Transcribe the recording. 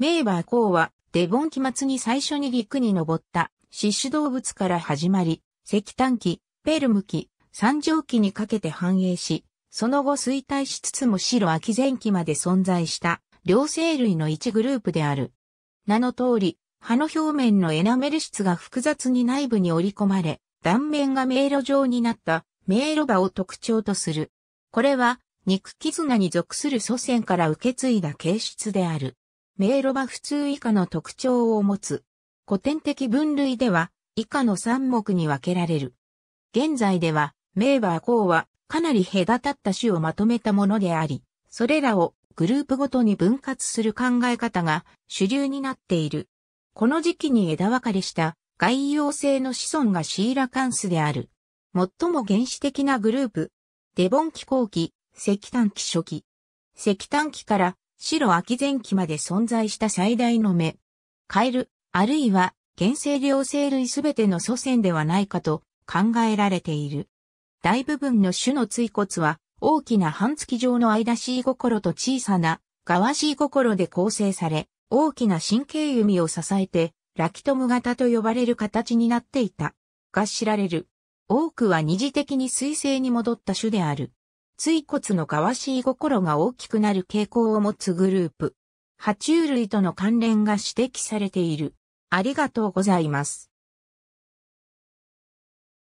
メーバー公は、デボン期末に最初に陸に登った、湿種動物から始まり、石炭期、ペルム期、三畳期にかけて繁栄し、その後衰退しつつも白秋前期まで存在した両生類の一グループである。名の通り、葉の表面のエナメル質が複雑に内部に織り込まれ、断面が迷路状になった迷路場を特徴とする。これは肉絆に属する祖先から受け継いだ形質である。イロは普通以下の特徴を持つ。古典的分類では、以下の三目に分けられる。現在では、名馬項は、かなり隔たった種をまとめたものであり、それらをグループごとに分割する考え方が主流になっている。この時期に枝分かれした外洋性の子孫がシーラカンスである。最も原始的なグループ。デボン紀後期、石炭期初期。石炭期から白秋前期まで存在した最大の目、カエル、あるいは原生両生類すべての祖先ではないかと考えられている。大部分の種の椎骨は大きな半月状の間い心と小さなしい心で構成され、大きな神経弓を支えて、ラキトム型と呼ばれる形になっていた。が知られる。多くは二次的に水星に戻った種である。椎骨のかわしい心が大きくなる傾向を持つグループ。爬虫類との関連が指摘されている。ありがとうございます。